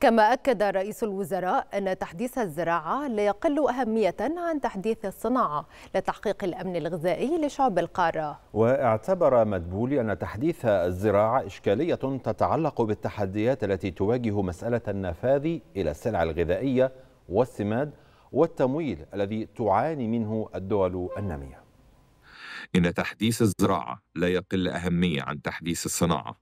كما أكد رئيس الوزراء أن تحديث الزراعة لا يقل أهمية عن تحديث الصناعة لتحقيق الأمن الغذائي لشعب القارة واعتبر مدبولي أن تحديث الزراعة إشكالية تتعلق بالتحديات التي تواجه مسألة النفاذ إلى السلع الغذائية والسماد والتمويل الذي تعاني منه الدول النامية إن تحديث الزراعة لا يقل أهمية عن تحديث الصناعة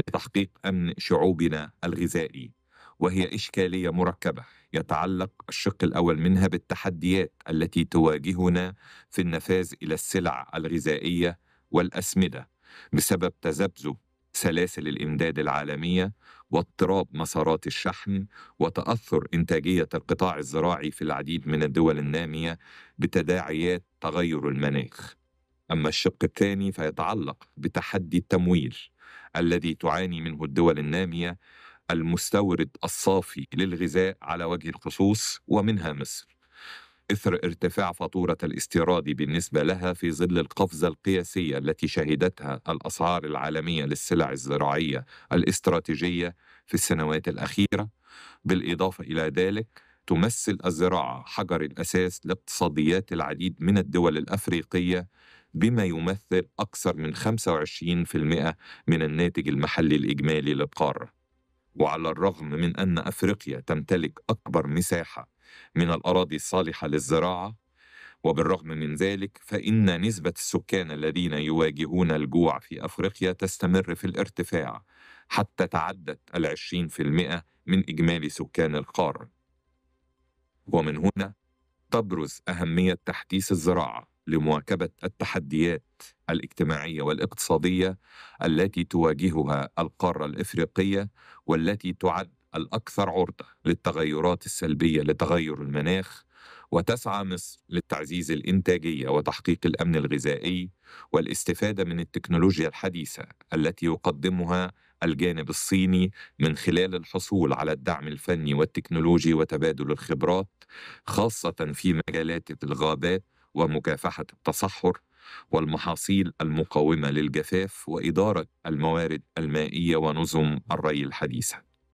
لتحقيق أمن شعوبنا الغذائي وهي إشكالية مركبة يتعلق الشق الأول منها بالتحديات التي تواجهنا في النفاذ إلى السلع الغذائية والأسمدة بسبب تذبذب سلاسل الإمداد العالمية واضطراب مسارات الشحن وتأثر إنتاجية القطاع الزراعي في العديد من الدول النامية بتداعيات تغير المناخ. أما الشق الثاني فيتعلق بتحدي التمويل الذي تعاني منه الدول النامية المستورد الصافي للغذاء على وجه الخصوص ومنها مصر إثر ارتفاع فاتورة الاستيراد بالنسبة لها في ظل القفزة القياسية التي شهدتها الأسعار العالمية للسلع الزراعية الاستراتيجية في السنوات الأخيرة بالإضافة إلى ذلك تمثل الزراعة حجر الأساس لاقتصاديات العديد من الدول الأفريقية بما يمثل أكثر من 25% من الناتج المحلي الإجمالي للقارة وعلى الرغم من أن أفريقيا تمتلك أكبر مساحة من الأراضي الصالحة للزراعة وبالرغم من ذلك فإن نسبة السكان الذين يواجهون الجوع في أفريقيا تستمر في الارتفاع حتى تعدت العشرين في المئة من إجمالي سكان القارة ومن هنا تبرز أهمية تحديث الزراعة لمواكبة التحديات الاجتماعيه والاقتصاديه التي تواجهها القاره الافريقيه والتي تعد الاكثر عرضه للتغيرات السلبيه لتغير المناخ وتسعى مصر للتعزيز الانتاجيه وتحقيق الامن الغذائي والاستفاده من التكنولوجيا الحديثه التي يقدمها الجانب الصيني من خلال الحصول على الدعم الفني والتكنولوجي وتبادل الخبرات خاصه في مجالات الغابات ومكافحه التصحر والمحاصيل المقاومه للجفاف واداره الموارد المائيه ونظم الري الحديثه